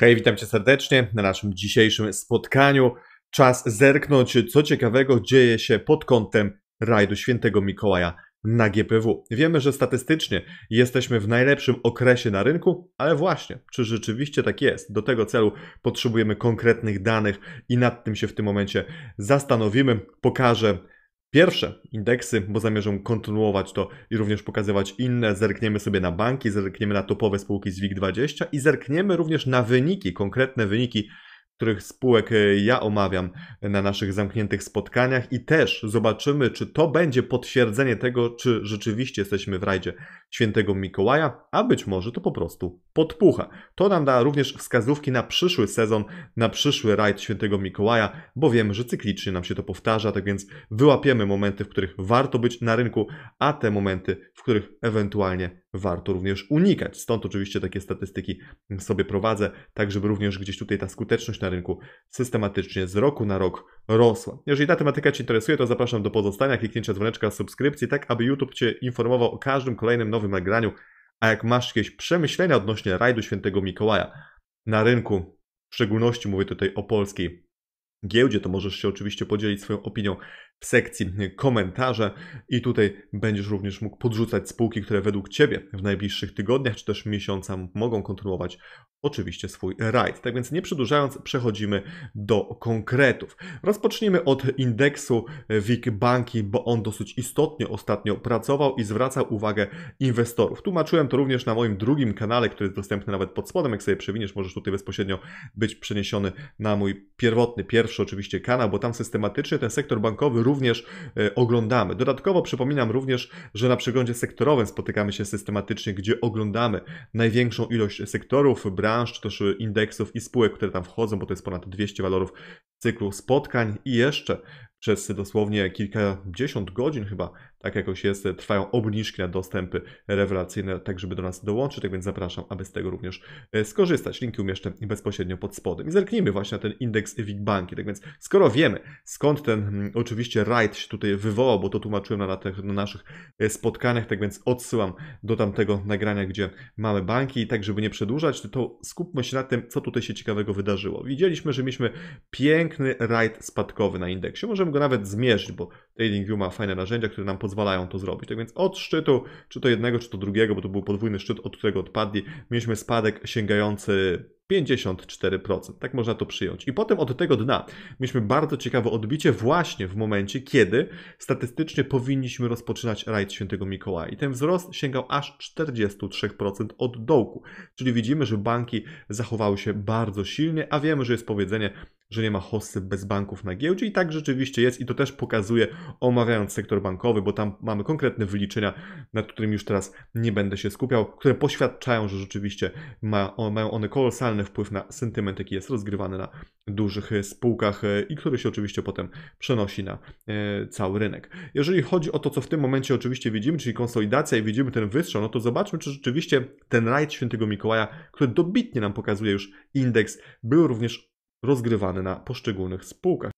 Hej, witam cię serdecznie na naszym dzisiejszym spotkaniu. Czas zerknąć, co ciekawego dzieje się pod kątem rajdu świętego Mikołaja na GPW. Wiemy, że statystycznie jesteśmy w najlepszym okresie na rynku, ale właśnie, czy rzeczywiście tak jest? Do tego celu potrzebujemy konkretnych danych i nad tym się w tym momencie zastanowimy. Pokażę Pierwsze indeksy, bo zamierzam kontynuować to i również pokazywać inne. Zerkniemy sobie na banki, zerkniemy na topowe spółki z WIG20 i zerkniemy również na wyniki, konkretne wyniki których spółek e, ja omawiam na naszych zamkniętych spotkaniach i też zobaczymy, czy to będzie potwierdzenie tego, czy rzeczywiście jesteśmy w rajdzie świętego Mikołaja, a być może to po prostu podpucha. To nam da również wskazówki na przyszły sezon, na przyszły rajd świętego Mikołaja, bo wiemy, że cyklicznie nam się to powtarza, tak więc wyłapiemy momenty, w których warto być na rynku, a te momenty, w których ewentualnie warto również unikać. Stąd oczywiście takie statystyki sobie prowadzę, tak żeby również gdzieś tutaj ta skuteczność na rynku systematycznie z roku na rok rosła. Jeżeli ta tematyka Cię interesuje, to zapraszam do pozostania, kliknięcia dzwoneczka, subskrypcji, tak aby YouTube Cię informował o każdym kolejnym nowym nagraniu. A jak masz jakieś przemyślenia odnośnie rajdu świętego Mikołaja na rynku, w szczególności mówię tutaj o polskiej giełdzie, to możesz się oczywiście podzielić swoją opinią w sekcji y, komentarze i tutaj będziesz również mógł podrzucać spółki, które według Ciebie w najbliższych tygodniach czy też miesiącach mogą kontynuować oczywiście swój rajd. Tak więc nie przedłużając, przechodzimy do konkretów. Rozpocznijmy od indeksu y, WIG Banki, bo on dosyć istotnie ostatnio pracował i zwracał uwagę inwestorów. Tłumaczyłem to również na moim drugim kanale, który jest dostępny nawet pod spodem. Jak sobie przewiniesz, możesz tutaj bezpośrednio być przeniesiony na mój pierwotny, pierwszy oczywiście kanał, bo tam systematycznie ten sektor bankowy również e, oglądamy. Dodatkowo przypominam również, że na przeglądzie sektorowym spotykamy się systematycznie, gdzie oglądamy największą ilość sektorów, branż, czy też indeksów i spółek, które tam wchodzą, bo to jest ponad 200 walorów cyklu spotkań i jeszcze przez dosłownie kilkadziesiąt godzin chyba tak jakoś jest, trwają obniżki na dostępy rewelacyjne, tak żeby do nas dołączyć, tak więc zapraszam, aby z tego również e, skorzystać. Linki umieszczę bezpośrednio pod spodem. I zerknijmy właśnie na ten indeks WIG-Banki, tak więc skoro wiemy, skąd ten hmm, oczywiście rajd się tutaj wywołał, bo to tłumaczyłem na, na, na naszych e, spotkaniach, tak więc odsyłam do tamtego nagrania, gdzie mamy banki i tak, żeby nie przedłużać, to skupmy się na tym, co tutaj się ciekawego wydarzyło. Widzieliśmy, że mieliśmy piękny rajd spadkowy na indeksie. Możemy go nawet zmierzyć, bo TradingView ma fajne narzędzia, które nam pozwalają to zrobić. Tak więc od szczytu, czy to jednego, czy to drugiego, bo to był podwójny szczyt, od którego odpadli, mieliśmy spadek sięgający 54%. Tak można to przyjąć. I potem od tego dna mieliśmy bardzo ciekawe odbicie właśnie w momencie, kiedy statystycznie powinniśmy rozpoczynać rajd świętego Mikołaja. I ten wzrost sięgał aż 43% od dołku. Czyli widzimy, że banki zachowały się bardzo silnie, a wiemy, że jest powiedzenie, że nie ma hossy bez banków na giełdzie i tak rzeczywiście jest i to też pokazuje omawiając sektor bankowy, bo tam mamy konkretne wyliczenia, nad którymi już teraz nie będę się skupiał, które poświadczają, że rzeczywiście ma, mają one kolosalny wpływ na sentyment, jaki jest rozgrywany na dużych e, spółkach e, i który się oczywiście potem przenosi na e, cały rynek. Jeżeli chodzi o to, co w tym momencie oczywiście widzimy, czyli konsolidacja i widzimy ten wystrzał, no to zobaczmy, czy rzeczywiście ten rajd świętego Mikołaja, który dobitnie nam pokazuje już indeks, był również rozgrywane na poszczególnych spółkach.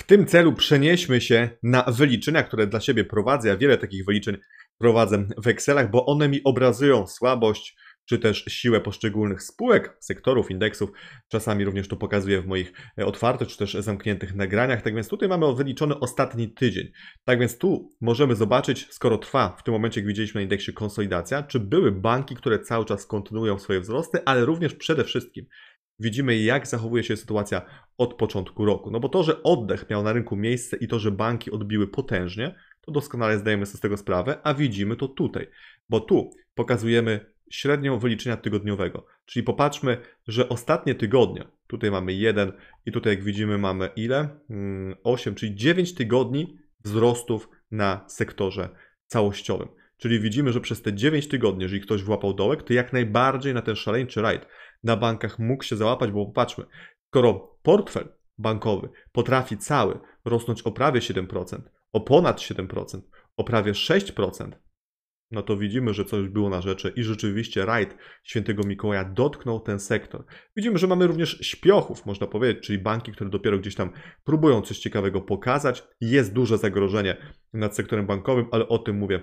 W tym celu przenieśmy się na wyliczenia, które dla siebie prowadzę. Ja wiele takich wyliczeń prowadzę w Excelach, bo one mi obrazują słabość czy też siłę poszczególnych spółek, sektorów, indeksów. Czasami również to pokazuję w moich e, otwartych czy też zamkniętych nagraniach. Tak więc tutaj mamy wyliczony ostatni tydzień. Tak więc tu możemy zobaczyć, skoro trwa w tym momencie, jak widzieliśmy na indeksie konsolidacja, czy były banki, które cały czas kontynuują swoje wzrosty, ale również przede wszystkim widzimy, jak zachowuje się sytuacja od początku roku. No bo to, że oddech miał na rynku miejsce i to, że banki odbiły potężnie, to doskonale zdajemy sobie z tego sprawę, a widzimy to tutaj, bo tu pokazujemy średnią wyliczenia tygodniowego. Czyli popatrzmy, że ostatnie tygodnie, tutaj mamy 1 i tutaj jak widzimy mamy ile? 8, mm, czyli 9 tygodni wzrostów na sektorze całościowym. Czyli widzimy, że przez te 9 tygodni, jeżeli ktoś włapał dołek, to jak najbardziej na ten szaleńczy rajd na bankach mógł się załapać, bo popatrzmy, skoro portfel bankowy potrafi cały rosnąć o prawie 7%, o ponad 7%, o prawie 6%, no to widzimy, że coś było na rzeczy i rzeczywiście rajd świętego Mikołaja dotknął ten sektor. Widzimy, że mamy również śpiochów, można powiedzieć, czyli banki, które dopiero gdzieś tam próbują coś ciekawego pokazać. Jest duże zagrożenie nad sektorem bankowym, ale o tym mówię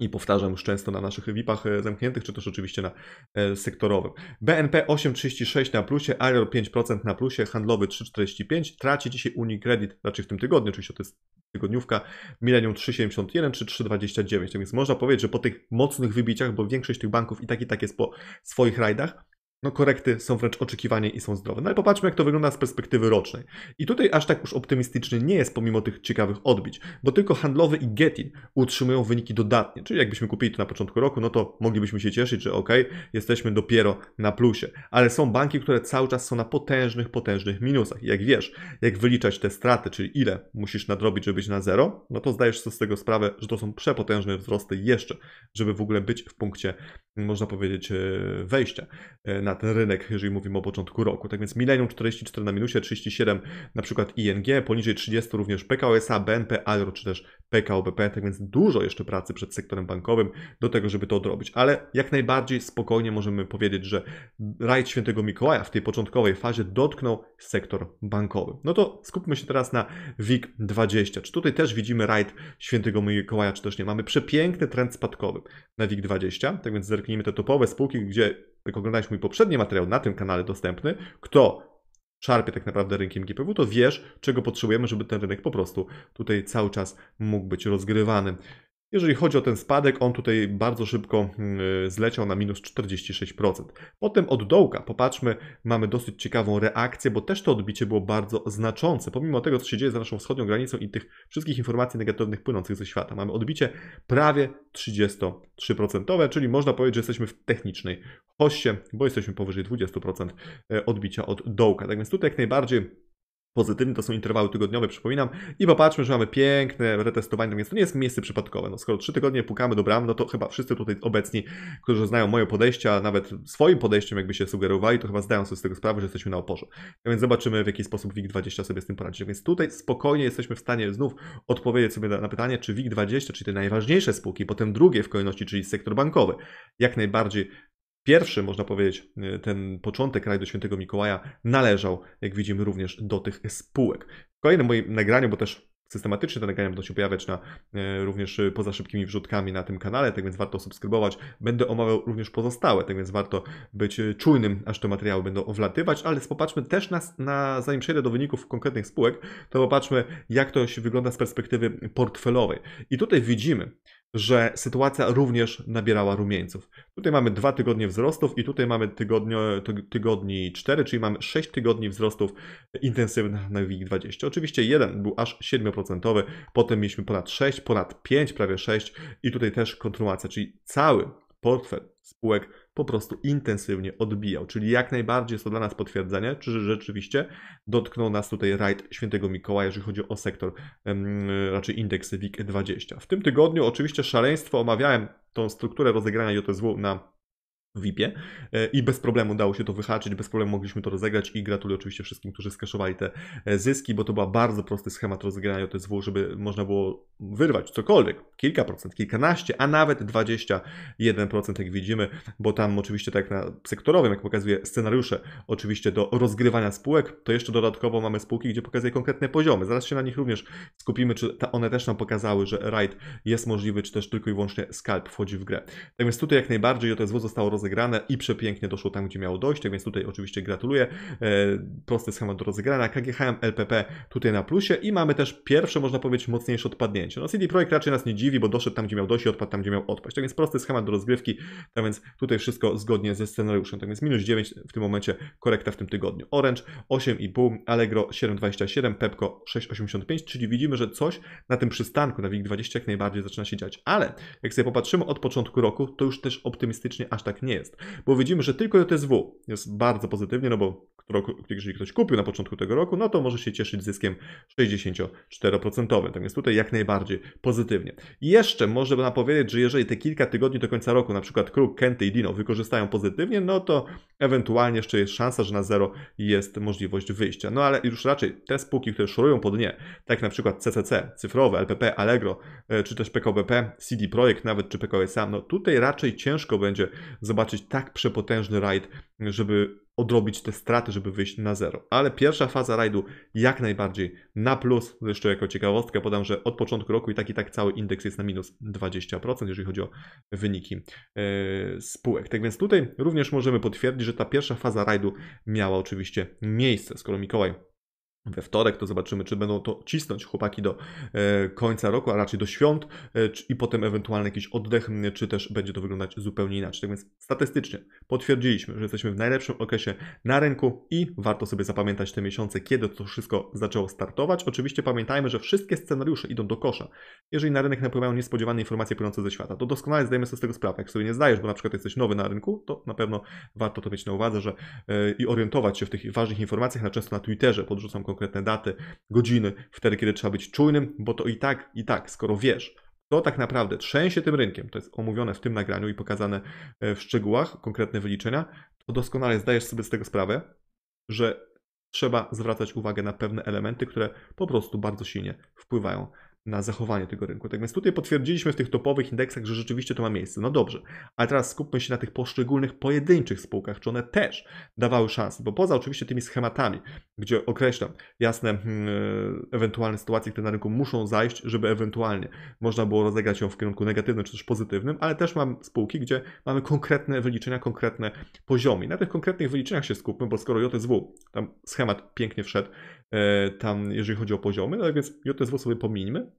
i powtarzam już często na naszych VIP-ach e, zamkniętych, czy też oczywiście na e, sektorowym. BNP 8,36 na plusie, Arior 5% na plusie, handlowy 3,45, traci dzisiaj Unicredit, raczej znaczy w tym tygodniu, oczywiście to jest tygodniówka, Millennium 3,71 czy 3,29. Tak więc można powiedzieć, że po tych mocnych wybiciach, bo większość tych banków i tak i tak jest po swoich rajdach, no korekty są wręcz oczekiwanie i są zdrowe. No ale popatrzmy, jak to wygląda z perspektywy rocznej. I tutaj aż tak już optymistyczny nie jest pomimo tych ciekawych odbić, bo tylko handlowy i Getin utrzymują wyniki dodatnie, czyli jakbyśmy kupili to na początku roku, no to moglibyśmy się cieszyć, że ok, jesteśmy dopiero na plusie. Ale są banki, które cały czas są na potężnych, potężnych minusach. I jak wiesz, jak wyliczać te straty, czyli ile musisz nadrobić, żeby być na zero, no to zdajesz sobie z tego sprawę, że to są przepotężne wzrosty jeszcze, żeby w ogóle być w punkcie można powiedzieć, e, wejścia e, na ten rynek, jeżeli mówimy o początku roku. Tak więc Millennium 44 na minusie, 37 na przykład ING, poniżej 30 również PKO SA, BNP, Alro czy też PKO BP, tak więc dużo jeszcze pracy przed sektorem bankowym do tego, żeby to odrobić. Ale jak najbardziej spokojnie możemy powiedzieć, że rajd świętego Mikołaja w tej początkowej fazie dotknął sektor bankowy. No to skupmy się teraz na WIG20. Czy tutaj też widzimy rajd świętego Mikołaja, czy też nie? Mamy przepiękny trend spadkowy na WIG20, tak więc zerkamy przeklinimy te topowe spółki, gdzie, jak oglądasz mój poprzedni materiał na tym kanale dostępny, kto szarpie tak naprawdę rynkiem GPW, to wiesz, czego potrzebujemy, żeby ten rynek po prostu tutaj cały czas mógł być rozgrywany. Jeżeli chodzi o ten spadek, on tutaj bardzo szybko mm, y, zleciał na minus 46%. Potem od dołka, popatrzmy, mamy dosyć ciekawą reakcję, bo też to odbicie było bardzo znaczące. Pomimo tego, co się dzieje za naszą wschodnią granicą i tych wszystkich informacji negatywnych płynących ze świata, mamy odbicie prawie 33%, czyli można powiedzieć, że jesteśmy w technicznej hoście, bo jesteśmy powyżej 20% e, odbicia od dołka. Tak więc tutaj jak najbardziej pozytywny, to są interwały tygodniowe, przypominam. I popatrzmy, że mamy piękne retestowanie, więc to nie jest miejsce przypadkowe. No, skoro trzy tygodnie pukamy do bram, no to chyba wszyscy tutaj obecni, którzy znają moje podejście, a nawet swoim podejściem jakby się sugerowali, to chyba zdają sobie z tego sprawę, że jesteśmy na oporze. A więc zobaczymy, w jaki sposób WIG20 sobie z tym poradzi. Więc tutaj spokojnie jesteśmy w stanie znów odpowiedzieć sobie na, na pytanie, czy WIG20, czyli te najważniejsze spółki, potem drugie w kolejności, czyli sektor bankowy, jak najbardziej Pierwszy, można powiedzieć, y, ten początek rajdu Świętego Mikołaja należał, jak widzimy, również do tych spółek. W kolejnym moim nagraniu, bo też systematycznie te nagrania będą się pojawiać na, y, również y, poza szybkimi wrzutkami na tym kanale, tak więc warto subskrybować. Będę omawiał również pozostałe, tak więc warto być czujnym, aż te materiały będą wlatywać, ale popatrzmy też na, na zanim przejdę do wyników konkretnych spółek, to popatrzmy jak to się wygląda z perspektywy portfelowej. I tutaj widzimy, że sytuacja również nabierała rumieńców. Tutaj mamy dwa tygodnie wzrostów i tutaj mamy tygodnio, tygodni 4, czyli mamy 6 tygodni wzrostów intensywnych na WIG20. Oczywiście jeden był aż 7%, potem mieliśmy ponad 6, ponad 5, prawie 6 i tutaj też kontynuacja, czyli cały portfel spółek po prostu intensywnie odbijał. Czyli jak najbardziej jest to dla nas potwierdzenie, czy rzeczywiście dotknął nas tutaj rajd świętego Mikołaja, jeżeli chodzi o sektor, raczej indeks WIG20. W tym tygodniu oczywiście szaleństwo, omawiałem tą strukturę rozegrania JSW na VIP-ie e, i bez problemu dało się to wyhaczyć, bez problemu mogliśmy to rozegrać i gratuluję oczywiście wszystkim, którzy skaszowali te e, zyski, bo to była bardzo prosty schemat rozegrania OTSW, żeby można było wyrwać cokolwiek, kilka procent, kilkanaście, a nawet 21% jak widzimy, bo tam oczywiście tak na sektorowym, jak pokazuje scenariusze oczywiście do rozgrywania spółek, to jeszcze dodatkowo mamy spółki, gdzie pokazuje konkretne poziomy, zaraz się na nich również skupimy, czy one też nam pokazały, że ride jest możliwy, czy też tylko i wyłącznie scalp wchodzi w grę. Tak więc tutaj jak najbardziej OTSW zostało rozegrane rozegrane i przepięknie doszło tam, gdzie miało dojść, tak więc tutaj oczywiście gratuluję. E, prosty schemat do rozegrania. KGHM, LPP tutaj na plusie i mamy też pierwsze, można powiedzieć, mocniejsze odpadnięcie. No CD Projekt raczej nas nie dziwi, bo doszedł tam, gdzie miał dojść i odpadł tam, gdzie miał odpaść. Tak więc prosty schemat do rozgrywki, tak więc tutaj wszystko zgodnie ze scenariuszem. Tak więc minus 9 w tym momencie korekta w tym tygodniu. Orange 8,5, Allegro 7,27, Pepco 6,85, czyli widzimy, że coś na tym przystanku na WIG20 jak najbardziej zaczyna się dziać. Ale jak sobie popatrzymy od początku roku, to już też optymistycznie aż tak nie jest, bo widzimy, że tylko JTSW jest bardzo pozytywnie, no bo jeżeli ktoś kupił na początku tego roku, no to może się cieszyć zyskiem 64%. Tak więc tutaj jak najbardziej pozytywnie. I jeszcze można powiedzieć, że jeżeli te kilka tygodni do końca roku, na przykład Kruk, Kenty i Dino wykorzystają pozytywnie, no to ewentualnie jeszcze jest szansa, że na zero jest możliwość wyjścia. No ale już raczej te spółki, które szorują po dnie, tak na przykład CCC, cyfrowe, LPP, Allegro, e, czy też PKBP, CD Projekt nawet, czy PKO sam, no tutaj raczej ciężko będzie zobaczyć tak przepotężny rajd żeby odrobić te straty, żeby wyjść na zero. Ale pierwsza faza rajdu jak najbardziej na plus. Jeszcze jako ciekawostkę podam, że od początku roku i tak i tak cały indeks jest na minus 20%, jeżeli chodzi o wyniki e, spółek. Tak więc tutaj również możemy potwierdzić, że ta pierwsza faza rajdu miała oczywiście miejsce. Skoro Mikołaj we wtorek, to zobaczymy, czy będą to cisnąć chłopaki do e, końca roku, a raczej do świąt e, i potem ewentualny jakiś oddech, czy też będzie to wyglądać zupełnie inaczej. Tak więc statystycznie potwierdziliśmy, że jesteśmy w najlepszym okresie na rynku i warto sobie zapamiętać te miesiące, kiedy to wszystko zaczęło startować. Oczywiście pamiętajmy, że wszystkie scenariusze idą do kosza. Jeżeli na rynek napływają niespodziewane informacje płynące ze świata, to doskonale zdajemy sobie z tego sprawę. Jak sobie nie zdajesz, bo na przykład jesteś nowy na rynku, to na pewno warto to mieć na uwadze, że e, i orientować się w tych ważnych informacjach, na często na Twitterze podrzucam konkretne konkretne daty, godziny, wtedy, kiedy trzeba być czujnym, bo to i tak, i tak, skoro wiesz, to tak naprawdę trzęsie tym rynkiem, to jest omówione w tym nagraniu i pokazane e, w szczegółach, konkretne wyliczenia, to doskonale zdajesz sobie z tego sprawę, że trzeba zwracać uwagę na pewne elementy, które po prostu bardzo silnie wpływają na zachowanie tego rynku. Tak więc tutaj potwierdziliśmy w tych topowych indeksach, że rzeczywiście to ma miejsce. No dobrze, ale teraz skupmy się na tych poszczególnych, pojedynczych spółkach, czy one też dawały szansę, bo poza oczywiście tymi schematami, gdzie określam jasne hmm, ewentualne sytuacje, które na rynku muszą zajść, żeby ewentualnie można było rozegrać ją w kierunku negatywnym czy też pozytywnym, ale też mam spółki, gdzie mamy konkretne wyliczenia, konkretne poziomy. na tych konkretnych wyliczeniach się skupmy, bo skoro JSW, tam schemat pięknie wszedł, E, tam, jeżeli chodzi o poziomy, no więc JSW sobie pomińmy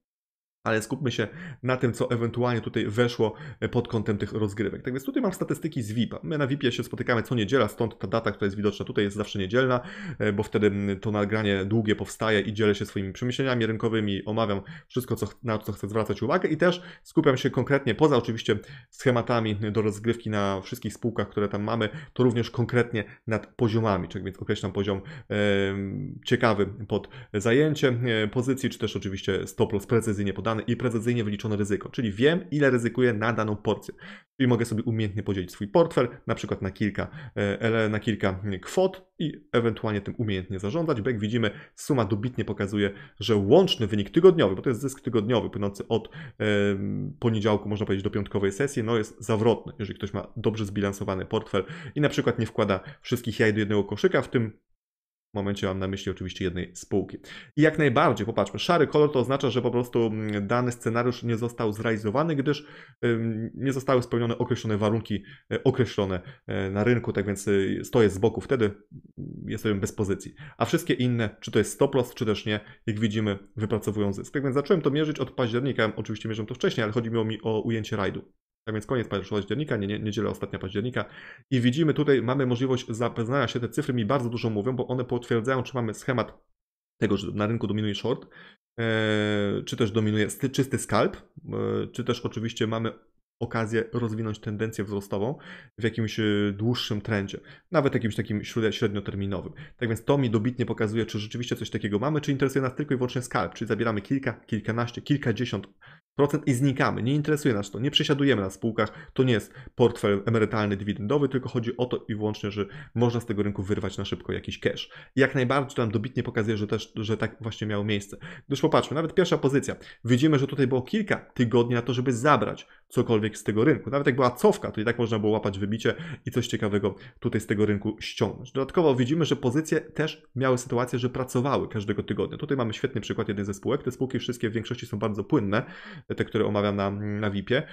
ale skupmy się na tym, co ewentualnie tutaj weszło e, pod kątem tych rozgrywek. Tak więc tutaj mam statystyki z VIP-a. My na VIP-ie się spotykamy co niedziela, stąd ta data, która jest widoczna tutaj jest zawsze niedzielna, e, bo wtedy mm, to nagranie długie powstaje i dzielę się swoimi przemyśleniami rynkowymi, omawiam wszystko, co, na co chcę zwracać uwagę i też skupiam się konkretnie, poza oczywiście schematami y, do rozgrywki na wszystkich spółkach, które tam mamy, to również konkretnie nad poziomami, czyli tak więc określam poziom e, ciekawy pod zajęcie e, pozycji, czy też oczywiście stop loss precyzyjnie pod i precyzyjnie wyliczone ryzyko, czyli wiem, ile ryzykuję na daną porcję. Czyli mogę sobie umiejętnie podzielić swój portfel, na przykład na kilka, e, na kilka kwot i ewentualnie tym umiejętnie zarządzać, bo jak widzimy, suma dobitnie pokazuje, że łączny wynik tygodniowy, bo to jest zysk tygodniowy płynący od poniedziałku, można powiedzieć, do piątkowej sesji, no jest zawrotny, jeżeli ktoś ma dobrze zbilansowany portfel i na przykład nie wkłada wszystkich jaj do jednego koszyka, w tym momencie mam na myśli oczywiście jednej spółki. I jak najbardziej, popatrzmy, szary kolor to oznacza, że po prostu mm, dany scenariusz nie został zrealizowany, gdyż nie zostały spełnione określone warunki e, określone e, na rynku, tak więc y, stoję z boku, wtedy mm, jestem bez pozycji. A wszystkie inne, czy to jest stop loss, czy też nie, jak widzimy, wypracowują zysk. Tak więc zacząłem to mierzyć od października, oczywiście mierzyłem to wcześniej, ale chodziło mi o ujęcie rajdu. Tak więc koniec października, nie, nie, niedziela ostatnia października. I widzimy tutaj, mamy możliwość zapoznania się, te cyfry mi bardzo dużo mówią, bo one potwierdzają, czy mamy schemat tego, że na rynku dominuje short, e, czy też dominuje czysty skalp, e, czy też oczywiście mamy okazję rozwinąć tendencję wzrostową w jakimś e, dłuższym trendzie, nawet jakimś takim średnioterminowym. Tak więc to mi dobitnie pokazuje, czy rzeczywiście coś takiego mamy, czy interesuje nas tylko i wyłącznie skalp, czyli zabieramy kilka, kilkanaście, kilkadziesiąt procent i znikamy. Nie interesuje nas to, nie przesiadujemy na spółkach, to nie jest portfel emerytalny, dywidendowy, tylko chodzi o to i wyłącznie, że można z tego rynku wyrwać na szybko jakiś cash. Jak najbardziej to nam dobitnie pokazuje, że też, że tak właśnie miało miejsce. Gdyż popatrzmy, nawet pierwsza pozycja. Widzimy, że tutaj było kilka tygodni na to, żeby zabrać cokolwiek z tego rynku. Nawet jak była cofka, to i tak można było łapać wybicie i coś ciekawego tutaj z tego rynku ściągnąć. Dodatkowo widzimy, że pozycje też miały sytuację, że pracowały każdego tygodnia. Tutaj mamy świetny przykład jednej ze spółek. Te spółki wszystkie w większości są bardzo płynne, te, które omawiam na, na VIP-ie. E,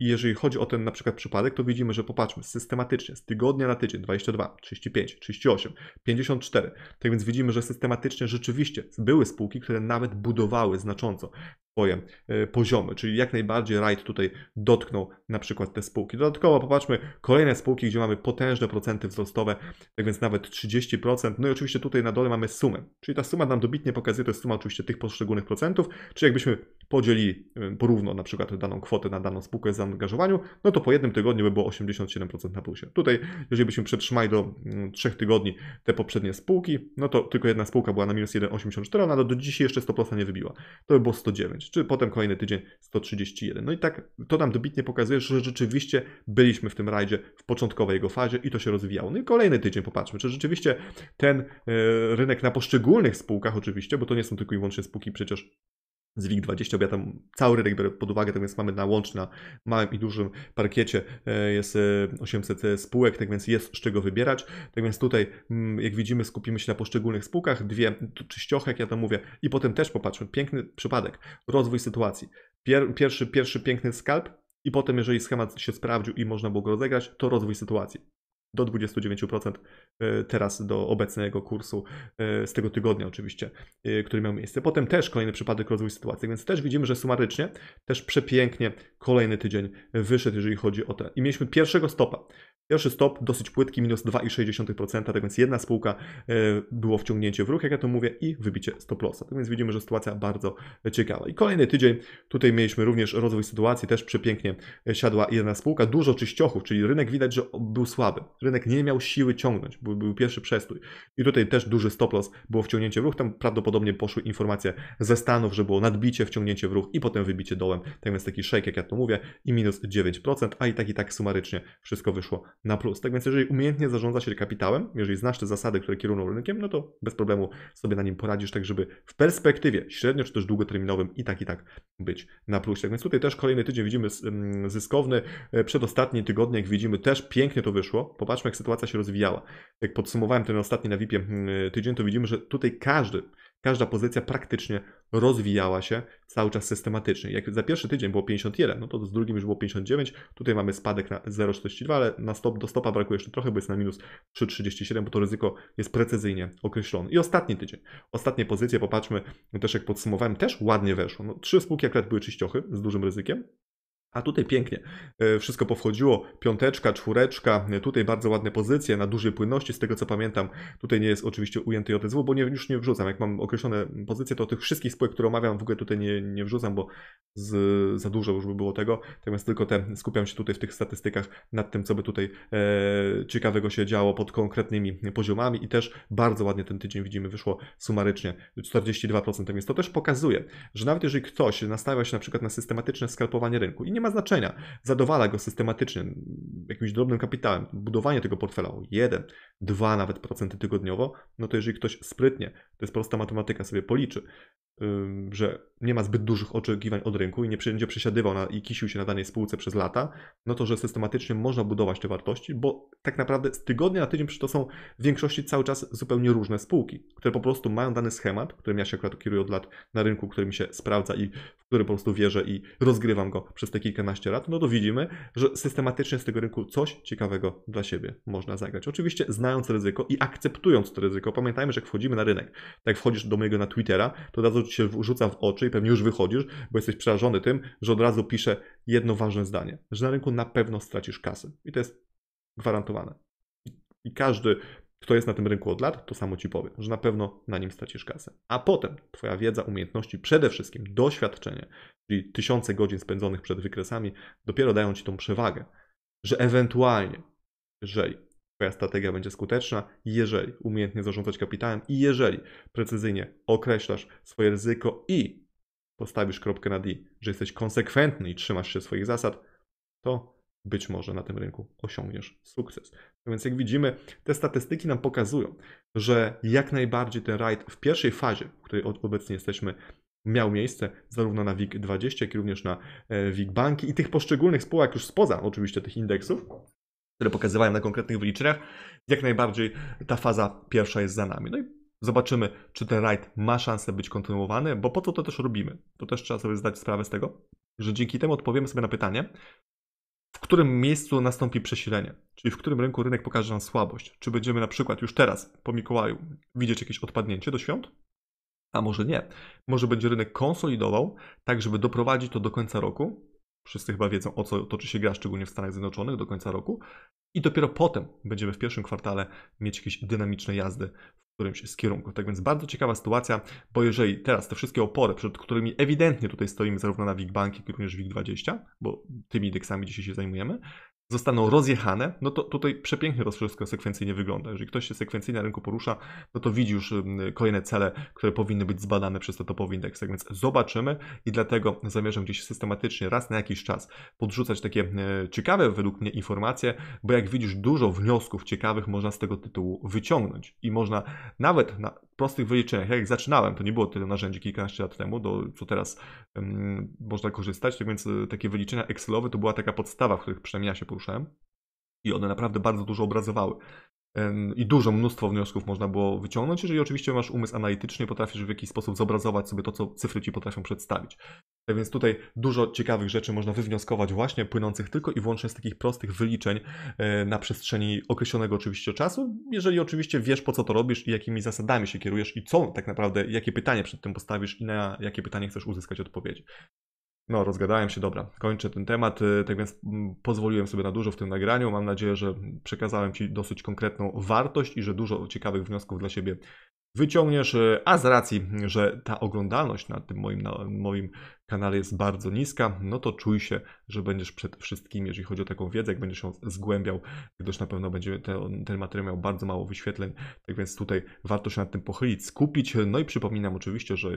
I jeżeli chodzi o ten na przykład przypadek, to widzimy, że popatrzmy systematycznie z tygodnia na tydzień 22, 35, 38, 54. Tak więc widzimy, że systematycznie rzeczywiście były spółki, które nawet budowały znacząco swoje e, poziomy, czyli jak najbardziej rajd tutaj dotknął na przykład te spółki. Dodatkowo popatrzmy kolejne spółki, gdzie mamy potężne procenty wzrostowe, tak więc nawet 30%, no i oczywiście tutaj na dole mamy sumę, czyli ta suma nam dobitnie pokazuje, to jest suma oczywiście tych poszczególnych procentów, czyli jakbyśmy podzielili e, porówno na przykład daną kwotę na daną spółkę zaangażowaniu, no to po jednym tygodniu by było 87% na plusie. Tutaj, jeżeli byśmy przetrzymali do 3 mm, tygodni te poprzednie spółki, no to tylko jedna spółka była na minus 1,84, ona do dzisiaj jeszcze 100% nie wybiła. To by było 109 czy potem kolejny tydzień 131. No i tak to nam dobitnie pokazuje, że rzeczywiście byliśmy w tym rajdzie w początkowej jego fazie i to się rozwijało. No i kolejny tydzień popatrzmy, czy rzeczywiście ten e, rynek na poszczególnych spółkach oczywiście, bo to nie są tylko i wyłącznie spółki przecież z WIG20 tam cały rynek biorę pod uwagę, tak więc mamy na łącz na małym i dużym parkiecie e, jest 800 e, e, spółek, tak więc jest z czego wybierać. Tak więc tutaj, mm, jak widzimy, skupimy się na poszczególnych spółkach, dwie czyścioch, jak ja to mówię, i potem też popatrzmy, piękny przypadek, rozwój sytuacji. Pier, pierwszy, pierwszy piękny skalp, i potem, jeżeli schemat się sprawdził i można było go rozegrać, to rozwój sytuacji do 29%, e, teraz do obecnego kursu e, z tego tygodnia oczywiście, e, który miał miejsce. Potem też kolejny przypadek rozwój sytuacji, więc też widzimy, że sumarycznie też przepięknie kolejny tydzień wyszedł, jeżeli chodzi o te. I mieliśmy pierwszego stopa, Pierwszy stop dosyć płytki, minus 2,6%, tak więc jedna spółka e, było wciągnięcie w ruch, jak ja to mówię, i wybicie stop lossa. Tak więc widzimy, że sytuacja bardzo ciekawa. I kolejny tydzień, tutaj mieliśmy również rozwój sytuacji, też przepięknie e, siadła jedna spółka, dużo czyściochów, czyli rynek widać, że był słaby. Rynek nie miał siły ciągnąć, był, był pierwszy przestój. I tutaj też duży stop loss, było wciągnięcie w ruch, tam prawdopodobnie poszły informacje ze Stanów, że było nadbicie, wciągnięcie w ruch i potem wybicie dołem. Tak więc taki szejk, jak ja to mówię, i minus 9%, a i tak i tak sumarycznie wszystko wyszło na plus. Tak więc jeżeli umiejętnie zarządza się kapitałem, jeżeli znasz te zasady, które kierują rynkiem, no to bez problemu sobie na nim poradzisz, tak żeby w perspektywie średnio czy też długoterminowym i tak i tak być na plusie. Tak więc tutaj też kolejny tydzień widzimy mm, zyskowny, e, przedostatni tygodnie, jak widzimy też pięknie to wyszło. Popatrzmy jak sytuacja się rozwijała. Jak podsumowałem ten ostatni na VIP-ie mm, tydzień, to widzimy, że tutaj każdy Każda pozycja praktycznie rozwijała się cały czas systematycznie. Jak za pierwszy tydzień było 51, no to z drugim już było 59, tutaj mamy spadek na 0,42, ale na stop, do stopa brakuje jeszcze trochę, bo jest na minus 3,37, bo to ryzyko jest precyzyjnie określone. I ostatni tydzień, ostatnie pozycje, popatrzmy, no też jak podsumowałem, też ładnie weszło. No, trzy spółki akurat były czyściochy z dużym ryzykiem, a tutaj pięknie, e, wszystko powchodziło, piąteczka, czwóreczka, e, tutaj bardzo ładne pozycje na dużej płynności, z tego co pamiętam, tutaj nie jest oczywiście ujęty JSW, bo nie, już nie wrzucam, jak mam określone pozycje, to tych wszystkich spółek, które omawiam w ogóle tutaj nie, nie wrzucam, bo z, za dużo już by było tego, natomiast tylko te, skupiam się tutaj w tych statystykach nad tym, co by tutaj e, ciekawego się działo pod konkretnymi poziomami i też bardzo ładnie ten tydzień widzimy, wyszło sumarycznie 42%, więc to też pokazuje, że nawet jeżeli ktoś nastawia się na przykład na systematyczne skalpowanie rynku i nie nie ma znaczenia. Zadowala go systematycznie, jakimś drobnym kapitałem, budowanie tego portfela o 1, 2 nawet procenty tygodniowo, no to jeżeli ktoś sprytnie, to jest prosta matematyka, sobie policzy, że nie ma zbyt dużych oczekiwań od rynku i nie będzie przesiadywał na, i kisił się na danej spółce przez lata, no to że systematycznie można budować te wartości, bo tak naprawdę z tygodnia na tydzień to są w większości cały czas zupełnie różne spółki, które po prostu mają dany schemat, którym ja się akurat kieruję od lat na rynku, który mi się sprawdza i w który po prostu wierzę i rozgrywam go przez te kilkanaście lat, no to widzimy, że systematycznie z tego rynku coś ciekawego dla siebie można zagrać. Oczywiście znając ryzyko i akceptując to ryzyko, pamiętajmy, że jak wchodzimy na rynek, tak jak wchodzisz do mojego na Twittera, to od ci się rzuca w oczy i pewnie już wychodzisz, bo jesteś przerażony tym, że od razu pisze jedno ważne zdanie, że na rynku na pewno stracisz kasę. I to jest gwarantowane. I każdy, kto jest na tym rynku od lat, to samo ci powie, że na pewno na nim stracisz kasę. A potem twoja wiedza, umiejętności, przede wszystkim doświadczenie, czyli tysiące godzin spędzonych przed wykresami, dopiero dają ci tą przewagę, że ewentualnie, jeżeli Twoja strategia będzie skuteczna, jeżeli umiejętnie zarządzać kapitałem i jeżeli precyzyjnie określasz swoje ryzyko i postawisz kropkę na D, że jesteś konsekwentny i trzymasz się swoich zasad, to być może na tym rynku osiągniesz sukces. No więc jak widzimy, te statystyki nam pokazują, że jak najbardziej ten rajd w pierwszej fazie, w której obecnie jesteśmy, miał miejsce zarówno na WIG20, jak i również na e, WIG Banki i tych poszczególnych spółek już spoza oczywiście tych indeksów, które pokazywałem na konkretnych wyliczeniach, jak najbardziej ta faza pierwsza jest za nami. No i zobaczymy, czy ten rajd ma szansę być kontynuowany, bo po co to też robimy? To też trzeba sobie zdać sprawę z tego, że dzięki temu odpowiemy sobie na pytanie, w którym miejscu nastąpi przesilenie, czyli w którym rynku rynek pokaże nam słabość. Czy będziemy na przykład już teraz, po Mikołaju, widzieć jakieś odpadnięcie do świąt? A może nie. Może będzie rynek konsolidował, tak żeby doprowadzić to do końca roku, Wszyscy chyba wiedzą, o co toczy się gra, szczególnie w Stanach Zjednoczonych do końca roku. I dopiero potem będziemy w pierwszym kwartale mieć jakieś dynamiczne jazdy w którymś z kierunków. Tak więc bardzo ciekawa sytuacja, bo jeżeli teraz te wszystkie opory, przed którymi ewidentnie tutaj stoimy, zarówno na WIG Bank, jak również WIG20, bo tymi indeksami dzisiaj się zajmujemy, zostaną rozjechane, no to tutaj przepięknie to wszystko sekwencyjnie wygląda. Jeżeli ktoś się sekwencyjnie na rynku porusza, no to widzi już mm, kolejne cele, które powinny być zbadane przez te topowy indeks. Tak więc zobaczymy i dlatego zamierzam gdzieś systematycznie raz na jakiś czas podrzucać takie e, ciekawe według mnie informacje, bo jak widzisz dużo wniosków ciekawych można z tego tytułu wyciągnąć i można nawet na prostych wyliczeniach, jak zaczynałem, to nie było tyle narzędzi kilkanaście lat temu, do, co teraz um, można korzystać, tak więc e, takie wyliczenia Excelowe to była taka podstawa, w których przynajmniej ja się scenariuszem i one naprawdę bardzo dużo obrazowały. I dużo, mnóstwo wniosków można było wyciągnąć, jeżeli oczywiście masz umysł analityczny, potrafisz w jakiś sposób zobrazować sobie to, co cyfry ci potrafią przedstawić. Tak więc tutaj dużo ciekawych rzeczy można wywnioskować właśnie płynących tylko i wyłącznie z takich prostych wyliczeń e, na przestrzeni określonego oczywiście czasu, jeżeli oczywiście wiesz po co to robisz i jakimi zasadami się kierujesz i co tak naprawdę, jakie pytanie przed tym postawisz i na jakie pytanie chcesz uzyskać odpowiedzi. No, rozgadałem się, dobra, kończę ten temat, y, tak więc mm, pozwoliłem sobie na dużo w tym nagraniu. Mam nadzieję, że przekazałem Ci dosyć konkretną wartość i że dużo ciekawych wniosków dla siebie wyciągniesz, y, a z racji, że ta oglądalność na tym moim, na moim kanale jest bardzo niska, no to czuj się, że będziesz przed wszystkim, jeżeli chodzi o taką wiedzę, jak będziesz ją zgłębiał, gdyż na pewno będzie ten, ten materiał miał bardzo mało wyświetleń, tak więc tutaj warto się nad tym pochylić, skupić. No i przypominam oczywiście, że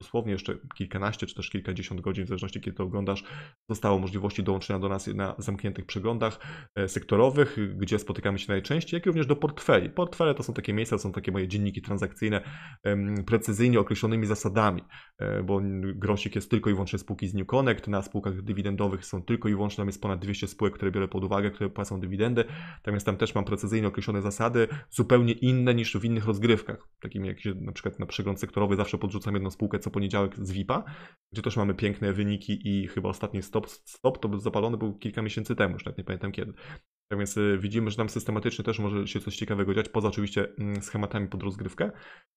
dosłownie jeszcze kilkanaście czy też kilkadziesiąt godzin, w zależności kiedy to oglądasz, zostało możliwości dołączenia do nas na zamkniętych przeglądach e, sektorowych, gdzie spotykamy się najczęściej, jak również do portfeli. Portfele to są takie miejsca, to są takie moje dzienniki transakcyjne, precyzyjnie określonymi zasadami, e, bo grosik jest tylko i wyłącznie spółki z New Connect, na spółkach dywidendowych są tylko i wyłącznie, tam jest ponad 200 spółek, które biorę pod uwagę, które płacą dywidendy, natomiast tam też mam precyzyjnie określone zasady, zupełnie inne niż w innych rozgrywkach, takim jak się na przykład na przegląd sektorowy zawsze podrzucam jedną spółkę co poniedziałek z VIP-a, gdzie też mamy piękne wyniki i chyba ostatni stop, stop to był zapalony był kilka miesięcy temu, już nawet nie pamiętam kiedy. Tak więc y, widzimy, że tam systematycznie też może się coś ciekawego dziać, poza oczywiście mm, schematami pod rozgrywkę,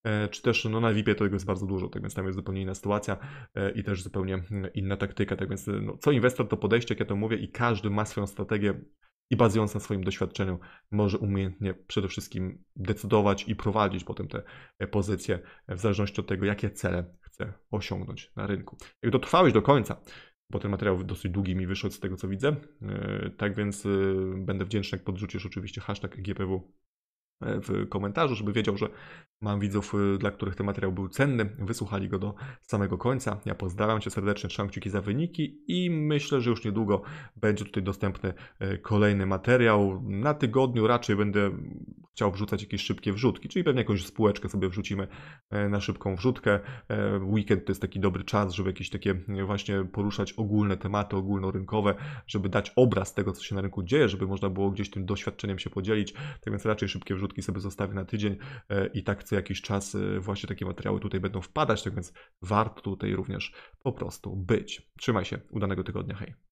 e, czy też no, na VIP-ie tego jest bardzo dużo, tak więc tam jest zupełnie inna sytuacja e, i też zupełnie mm, inna taktyka. Tak więc y, no, co inwestor to podejście, jak ja to mówię, i każdy ma swoją strategię i bazując na swoim doświadczeniu może umiejętnie przede wszystkim decydować i prowadzić potem te e, pozycje w zależności od tego, jakie cele chce osiągnąć na rynku. Jak dotrwałeś do końca, bo ten materiał dosyć długi mi wyszedł z tego co widzę. E, tak więc e, będę wdzięczny, jak podrzucisz oczywiście hashtag GPW e, w komentarzu, żeby wiedział, że mam widzów, dla których ten materiał był cenny, wysłuchali go do samego końca. Ja pozdrawiam Cię serdecznie, trzymam kciuki za wyniki i myślę, że już niedługo będzie tutaj dostępny kolejny materiał. Na tygodniu raczej będę chciał wrzucać jakieś szybkie wrzutki, czyli pewnie jakąś spółeczkę sobie wrzucimy e, na szybką wrzutkę. E, weekend to jest taki dobry czas, żeby jakieś takie e, właśnie poruszać ogólne tematy, ogólnorynkowe, żeby dać obraz tego, co się na rynku dzieje, żeby można było gdzieś tym doświadczeniem się podzielić. Tak więc raczej szybkie wrzutki sobie zostawię na tydzień i tak co jakiś czas właśnie takie materiały tutaj będą wpadać, tak więc warto tutaj również po prostu być. Trzymaj się, udanego tygodnia, hej.